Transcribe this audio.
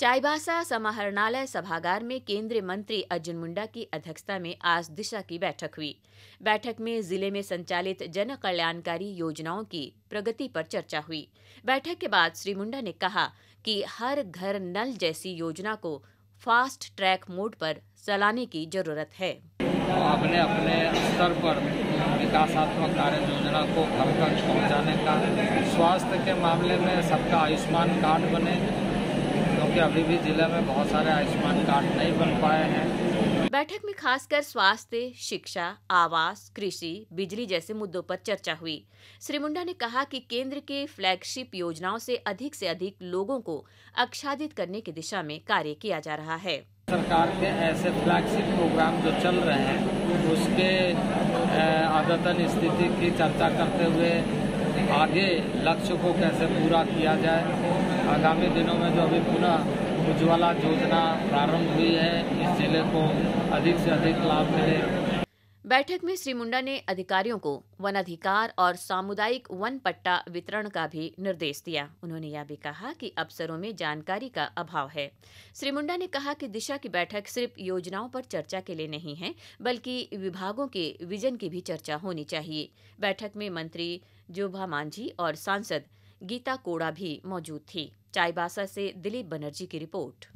चाईबासा समाहरणालय सभागार में केंद्रीय मंत्री अर्जुन मुंडा की अध्यक्षता में आज दिशा की बैठक हुई बैठक में जिले में संचालित जन कल्याणकारी योजनाओं की प्रगति पर चर्चा हुई बैठक के बाद श्री मुंडा ने कहा कि हर घर नल जैसी योजना को फास्ट ट्रैक मोड पर चलाने की जरूरत है अपने अपने स्तर पर विकासात्मक कार्य योजना को घर तक पहुँचाने का स्वास्थ्य के मामले में सबका आयुष्मान कार्ड बने कि अभी भी जिले में बहुत सारे आयुष्मान कार्ड नहीं बन पाए हैं बैठक में खासकर स्वास्थ्य शिक्षा आवास कृषि बिजली जैसे मुद्दों पर चर्चा हुई श्री मुंडा ने कहा कि केंद्र के फ्लैगशिप योजनाओं से अधिक से अधिक लोगों को आच्छादित करने की दिशा में कार्य किया जा रहा है सरकार के ऐसे फ्लैगशिप प्रोग्राम जो चल रहे हैं उसके अद्यतन स्थिति की चर्चा करते हुए आगे लक्ष्य को कैसे पूरा किया जाए आगामी दिनों में जो अभी पुनः उज्ज्वला योजना प्रारंभ हुई है इस जिले को अधिक से अधिक लाभ मिले बैठक में श्री मुंडा ने अधिकारियों को वन अधिकार और सामुदायिक वन पट्टा वितरण का भी निर्देश दिया उन्होंने यह भी कहा कि अफसरों में जानकारी का अभाव है श्री मुंडा ने कहा कि दिशा की बैठक सिर्फ योजनाओं पर चर्चा के लिए नहीं है बल्कि विभागों के विजन की भी चर्चा होनी चाहिए बैठक में मंत्री जोभा मांझी और सांसद गीता कोड़ा भी मौजूद थी चाईबासा से दिलीप बनर्जी की रिपोर्ट